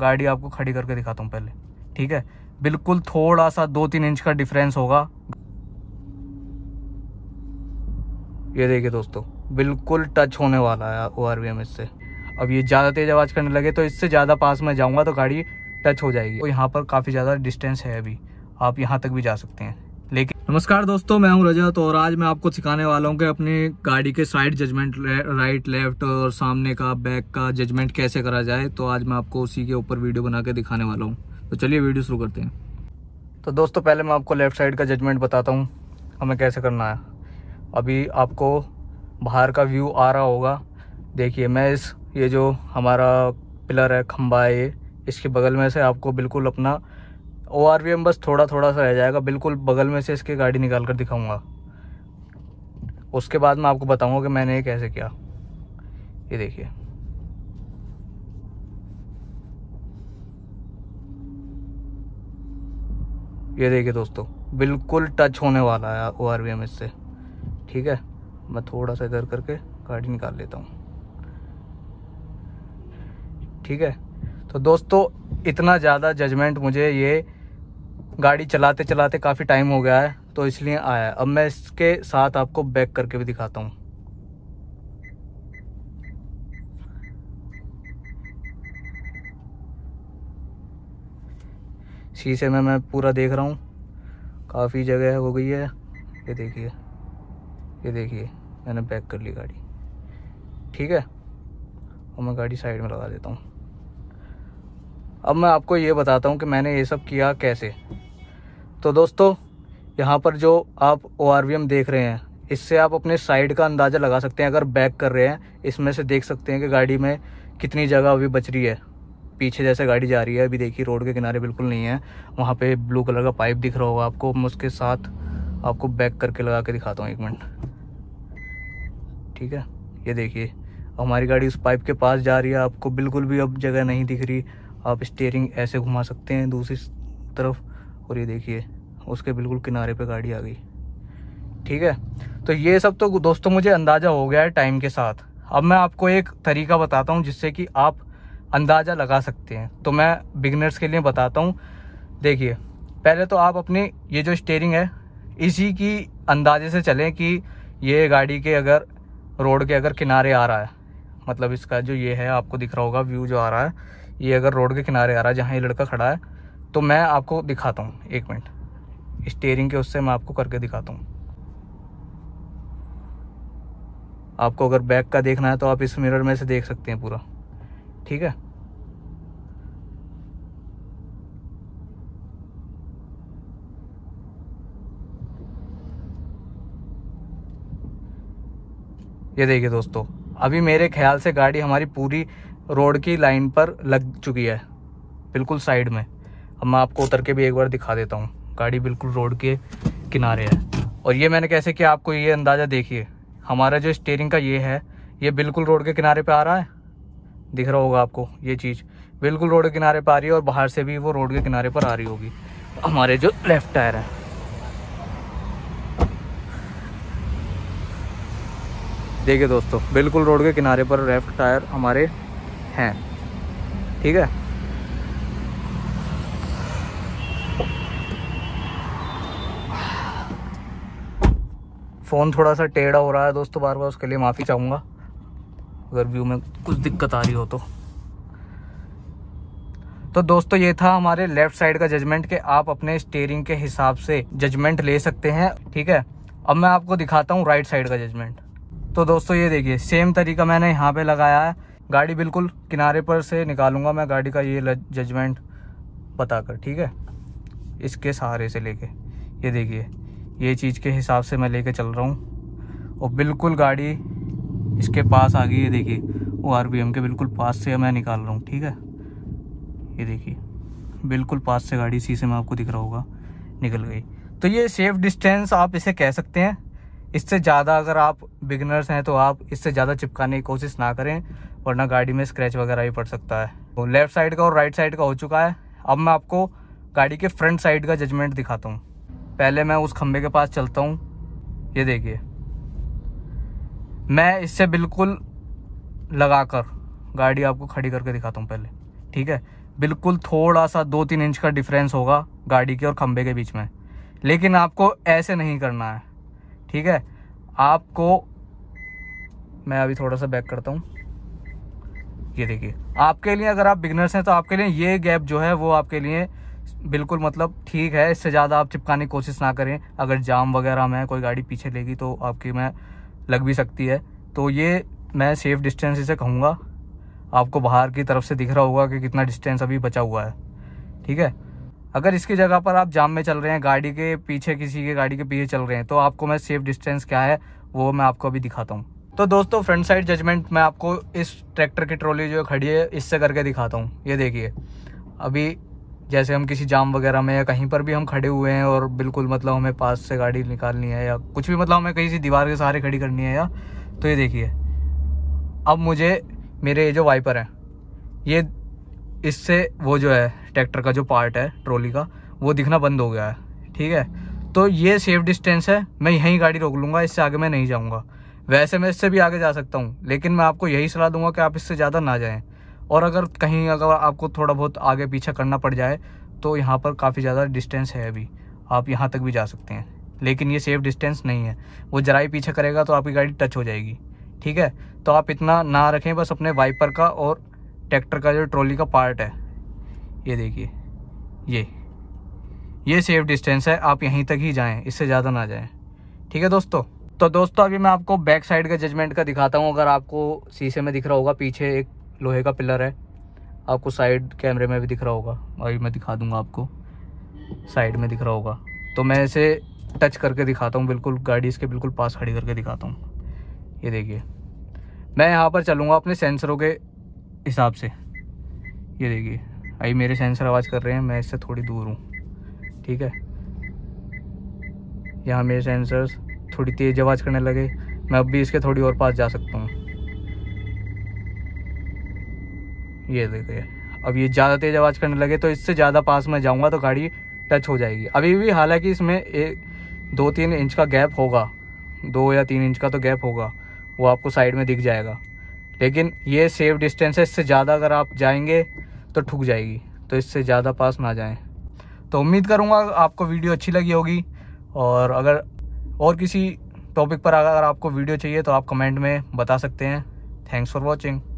गाड़ी आपको खड़ी करके दिखाता हूँ पहले ठीक है बिल्कुल थोड़ा सा दो तीन इंच का डिफरेंस होगा ये देखिए दोस्तों बिल्कुल टच होने वाला है ओ आर इससे अब ये ज़्यादा तेज़ आवाज़ करने लगे तो इससे ज़्यादा पास में जाऊँगा तो गाड़ी टच हो जाएगी और तो यहाँ पर काफ़ी ज़्यादा डिस्टेंस है अभी आप यहाँ तक भी जा सकते हैं लेकिन नमस्कार दोस्तों मैं हूं रजत और आज मैं आपको सिखाने वाला हूं कि अपनी गाड़ी के साइड जजमेंट ले, राइट लेफ्ट और सामने का बैक का जजमेंट कैसे करा जाए तो आज मैं आपको उसी के ऊपर वीडियो बना के दिखाने वाला हूं तो चलिए वीडियो शुरू करते हैं तो दोस्तों पहले मैं आपको लेफ्ट साइड का जजमेंट बताता हूँ हमें कैसे करना है अभी आपको बाहर का व्यू आ रहा होगा देखिए मैं इस ये जो हमारा पिलर है खम्बा है ये इसके बगल में से आपको बिल्कुल अपना ओ आर वी एम बस थोड़ा थोड़ा सा रह जाएगा बिल्कुल बगल में से इसकी गाड़ी निकाल कर दिखाऊँगा उसके बाद मैं आपको बताऊँगा कि मैंने ये कैसे किया ये देखिए ये देखिए दोस्तों बिल्कुल टच होने वाला है ओ आर वी एम इससे ठीक है मैं थोड़ा सा इधर करके गाड़ी निकाल लेता हूँ ठीक है तो दोस्तों इतना ज़्यादा जजमेंट मुझे ये गाड़ी चलाते चलाते काफ़ी टाइम हो गया है तो इसलिए आया है अब मैं इसके साथ आपको बैक करके भी दिखाता हूँ शीशे में मैं पूरा देख रहा हूँ काफ़ी जगह हो गई है ये देखिए ये देखिए मैंने बैक कर ली गाड़ी ठीक है और मैं गाड़ी साइड में लगा देता हूँ अब मैं आपको ये बताता हूँ कि मैंने ये सब किया कैसे तो दोस्तों यहाँ पर जो आप ओ देख रहे हैं इससे आप अपने साइड का अंदाज़ा लगा सकते हैं अगर बैक कर रहे हैं इसमें से देख सकते हैं कि गाड़ी में कितनी जगह अभी बच रही है पीछे जैसे गाड़ी जा रही है अभी देखिए रोड के किनारे बिल्कुल नहीं है वहाँ पे ब्लू कलर का पाइप दिख रहा होगा आपको मैं उसके साथ आपको बैक करके लगा के दिखाता हूँ एक मिनट ठीक है ये देखिए हमारी गाड़ी उस पाइप के पास जा रही है आपको बिल्कुल भी अब जगह नहीं दिख रही आप स्टेयरिंग ऐसे घुमा सकते हैं दूसरी तरफ और ये देखिए उसके बिल्कुल किनारे पे गाड़ी आ गई ठीक है तो ये सब तो दोस्तों मुझे अंदाज़ा हो गया है टाइम के साथ अब मैं आपको एक तरीका बताता हूँ जिससे कि आप अंदाज़ा लगा सकते हैं तो मैं बिगनर्स के लिए बताता हूँ देखिए पहले तो आप अपनी ये जो स्टेयरिंग है इसी की अंदाजे से चलें कि ये गाड़ी के अगर रोड के अगर किनारे आ रहा है मतलब इसका जो ये है आपको दिख रहा होगा व्यू जो आ रहा है ये अगर रोड के किनारे आ रहा है जहाँ ये लड़का खड़ा है तो मैं आपको दिखाता हूँ एक मिनट स्टेयरिंग के उससे मैं आपको करके दिखाता हूँ आपको अगर बैक का देखना है तो आप इस मिरर में से देख सकते हैं पूरा ठीक है ये देखिए दोस्तों अभी मेरे ख्याल से गाड़ी हमारी पूरी रोड की लाइन पर लग चुकी है बिल्कुल साइड में अब मैं आपको उतर के भी एक बार दिखा देता हूँ गाड़ी बिल्कुल रोड के किनारे है और ये मैंने कैसे किया आपको ये अंदाज़ा देखिए हमारा जो स्टेयरिंग का ये है ये बिल्कुल रोड के किनारे पे आ रहा है दिख रहा होगा आपको ये चीज़ बिल्कुल रोड के किनारे पर आ रही है और बाहर से भी वो रोड के किनारे पर आ रही होगी हमारे जो लेफ़्ट टायर है देखिए दोस्तों बिल्कुल रोड के किनारे पर लेफ़्ट टायर हमारे हैं ठीक है फ़ोन थोड़ा सा टेढ़ा हो रहा है दोस्तों बार बार उसके लिए माफ़ी चाहूँगा अगर व्यू में कुछ दिक्कत आ रही हो तो तो दोस्तों ये था हमारे लेफ्ट साइड का जजमेंट कि आप अपने स्टेयरिंग के हिसाब से जजमेंट ले सकते हैं ठीक है अब मैं आपको दिखाता हूँ राइट साइड का जजमेंट तो दोस्तों ये देखिए सेम तरीका मैंने यहाँ पे लगाया है गाड़ी बिल्कुल किनारे पर से निकालूंगा मैं गाड़ी का ये जजमेंट बताकर ठीक है इसके सहारे से लेके ये देखिए ये चीज़ के हिसाब से मैं लेके चल रहा हूँ और बिल्कुल गाड़ी इसके पास आ गई है देखिए वो आर के बिल्कुल पास से मैं निकाल रहा हूँ ठीक है ये देखिए बिल्कुल पास से गाड़ी इसी से मैं आपको दिख रहा होगा निकल गई तो ये सेफ डिस्टेंस आप इसे कह सकते हैं इससे ज़्यादा अगर आप बिगनर्स हैं तो आप इससे ज़्यादा चिपकाने की कोशिश ना करें वरना गाड़ी में स्क्रैच वगैरह ही पड़ सकता है तो लेफ़्ट साइड का और राइट साइड का हो चुका है अब मैं आपको गाड़ी के फ्रंट साइड का जजमेंट दिखाता हूँ पहले मैं उस खम्भे के पास चलता हूँ ये देखिए मैं इससे बिल्कुल लगाकर गाड़ी आपको खड़ी करके दिखाता हूँ पहले ठीक है बिल्कुल थोड़ा सा दो तीन इंच का डिफरेंस होगा गाड़ी के और खम्भे के बीच में लेकिन आपको ऐसे नहीं करना है ठीक है आपको मैं अभी थोड़ा सा बैक करता हूँ ये देखिए आपके लिए अगर आप बिगनर्स हैं तो आपके लिए ये गैप जो है वो आपके लिए बिल्कुल मतलब ठीक है इससे ज़्यादा आप चिपकाने की कोशिश ना करें अगर जाम वगैरह में कोई गाड़ी पीछे लेगी तो आपकी में लग भी सकती है तो ये मैं सेफ़ डिस्टेंस इसे कहूँगा आपको बाहर की तरफ से दिख रहा होगा कि कितना डिस्टेंस अभी बचा हुआ है ठीक है अगर इसकी जगह पर आप जाम में चल रहे हैं गाड़ी के पीछे किसी के गाड़ी के पीछे चल रहे हैं तो आपको मैं सेफ़ डिस्टेंस क्या है वो मैं आपको अभी दिखाता हूँ तो दोस्तों फ्रंट साइड जजमेंट मैं आपको इस ट्रैक्टर की ट्रॉली जो खड़ी है इससे करके दिखाता हूँ ये देखिए अभी जैसे हम किसी जाम वगैरह में या कहीं पर भी हम खड़े हुए हैं और बिल्कुल मतलब हमें पास से गाड़ी निकालनी है या कुछ भी मतलब हमें कहीं से दीवार के सहारे खड़ी करनी है या तो ये देखिए अब मुझे मेरे ये जो वाइपर हैं ये इससे वो जो है ट्रैक्टर का जो पार्ट है ट्रॉली का वो दिखना बंद हो गया है ठीक है तो ये सेफ डिस्टेंस है मैं यहीं गाड़ी रोक लूँगा इससे आगे मैं नहीं जाऊँगा वैसे मैं इससे भी आगे जा सकता हूँ लेकिन मैं आपको यही सलाह दूंगा कि आप इससे ज़्यादा ना जाएँ और अगर कहीं अगर आपको थोड़ा बहुत आगे पीछे करना पड़ जाए तो यहाँ पर काफ़ी ज़्यादा डिस्टेंस है अभी आप यहाँ तक भी जा सकते हैं लेकिन ये सेफ डिस्टेंस नहीं है वो जराई पीछे करेगा तो आपकी गाड़ी टच हो जाएगी ठीक है तो आप इतना ना रखें बस अपने वाइपर का और ट्रैक्टर का जो ट्रॉली का पार्ट है ये देखिए ये ये सेफ डिस्टेंस है आप यहीं तक ही जाएं इससे ज़्यादा ना जाएं ठीक है दोस्तों तो दोस्तों अभी मैं आपको बैक साइड का जजमेंट का दिखाता हूँ अगर आपको शीशे में दिख रहा होगा पीछे एक लोहे का पिलर है आपको साइड कैमरे में भी दिख रहा होगा भाई मैं दिखा दूंगा आपको साइड में दिख रहा होगा तो मैं इसे टच करके दिखाता हूँ बिल्कुल गाड़ी इसके बिल्कुल पास खड़ी करके दिखाता हूँ ये देखिए मैं यहाँ पर चलूँगा अपने सेंसरों के हिसाब से ये देखिए भाई मेरे सेंसर आवाज़ कर रहे हैं मैं इससे थोड़ी दूर हूँ ठीक है यहाँ मेरे सेंसर्स थोड़ी तेज़ आवाज़ करने लगे मैं अब भी इसके थोड़ी और पास जा सकता हूँ ये देखिए अब ये ज़्यादा तेज़ आवाज़ करने लगे तो इससे ज़्यादा पास में जाऊँगा तो गाड़ी टच हो जाएगी अभी भी हालांकि इसमें एक दो तीन इंच का गैप होगा दो या तीन इंच का तो गैप होगा वो आपको साइड में दिख जाएगा लेकिन ये सेफ डिस्टेंस है इससे ज़्यादा अगर आप जाएंगे तो ठुक जाएगी तो इससे ज़्यादा पास ना जाएं तो उम्मीद करूँगा आपको वीडियो अच्छी लगी होगी और अगर और किसी टॉपिक पर अगर आपको वीडियो चाहिए तो आप कमेंट में बता सकते हैं थैंक्स फॉर वॉचिंग